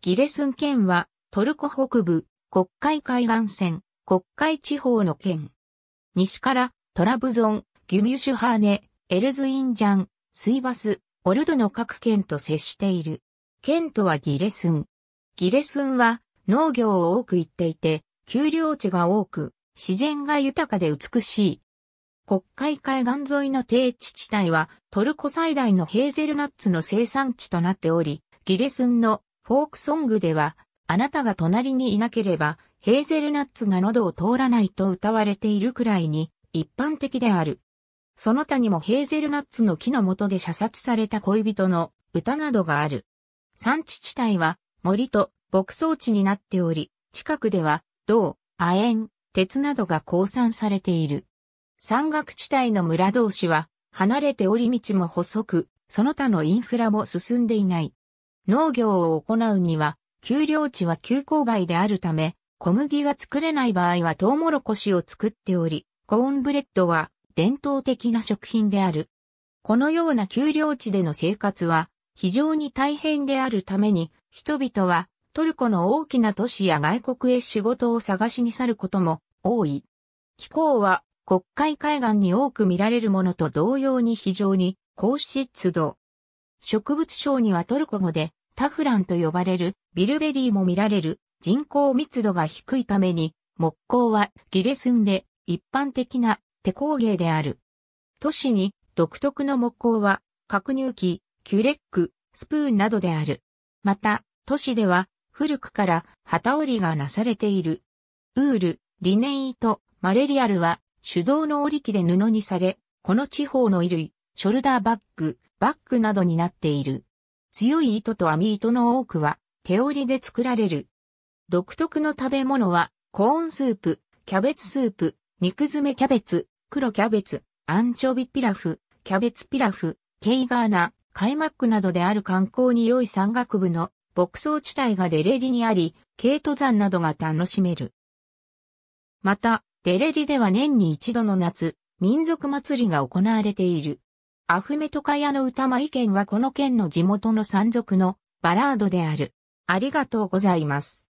ギレスン県は、トルコ北部、国会海岸線、国会地方の県。西から、トラブゾン、ギュミュシュハーネ、エルズインジャン、スイバス、オルドの各県と接している。県とはギレスン。ギレスンは、農業を多く行っていて、丘陵地が多く、自然が豊かで美しい。国会海岸沿いの低地地帯は、トルコ最大のヘーゼルナッツの生産地となっており、ギレスンのフォークソングでは、あなたが隣にいなければ、ヘーゼルナッツが喉を通らないと歌われているくらいに、一般的である。その他にもヘーゼルナッツの木の下で射殺された恋人の歌などがある。産地地帯は森と牧草地になっており、近くでは銅、亜鉛、鉄などが降産されている。山岳地帯の村同士は離れており道も細く、その他のインフラも進んでいない。農業を行うには、丘陵地は急勾配であるため、小麦が作れない場合はトウモロコシを作っており、コーンブレッドは伝統的な食品である。このような丘陵地での生活は非常に大変であるために、人々はトルコの大きな都市や外国へ仕事を探しに去ることも多い。気候は国会海岸に多く見られるものと同様に非常に高湿度。植物省にはトルコ語でタフランと呼ばれるビルベリーも見られる人口密度が低いために木工はギレスンで一般的な手工芸である。都市に独特の木工は格入機、キュレック、スプーンなどである。また、都市では古くから旗織りがなされている。ウール、リネン糸、マレリアルは手動の織り機で布にされ、この地方の衣類、ショルダーバッグ、バッグなどになっている。強い糸と網糸の多くは手織りで作られる。独特の食べ物はコーンスープ、キャベツスープ、肉詰めキャベツ、黒キャベツ、アンチョビピラフ、キャベツピラフ、ケイガーナ、カイマックなどである観光に良い山岳部の牧草地帯がデレリにあり、軽登山などが楽しめる。また、デレリでは年に一度の夏、民族祭りが行われている。アフメトカヤの歌舞県はこの県の地元の山賊のバラードである。ありがとうございます。